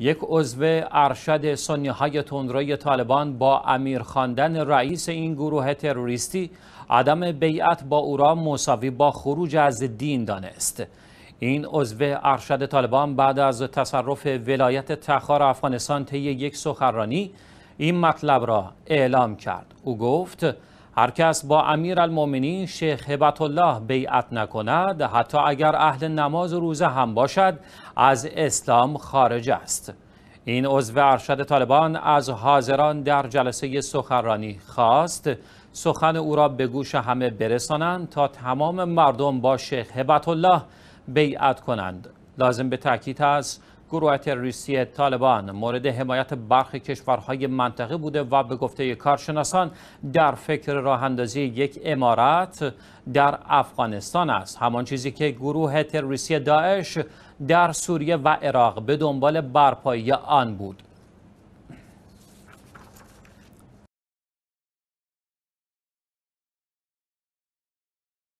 یک عضو ارشد سنی های تندروی طالبان با امیر خواندن رئیس این گروه تروریستی عدم بیعت با او را مساوی با خروج از دین دانست این عضو ارشد طالبان بعد از تصرف ولایت تخار افغانستان طی یک سخرانی این مطلب را اعلام کرد او گفت هر کس با امیر المومنین شیخ حبت الله بیعت نکند حتی اگر اهل نماز و روزه هم باشد از اسلام خارج است این عضو ارشد طالبان از حاضران در جلسه سخنرانی خواست سخن او را به گوش همه برسانند تا تمام مردم با شیخ هبت الله بیعت کنند لازم به تاکید است گروه تروریستی طالبان مورد حمایت برخی کشورهای منطقه بوده و به گفته کارشناسان در فکر راه اندازی یک امارت در افغانستان است همان چیزی که گروه تروریستی داعش در سوریه و عراق به دنبال برپایی آن بود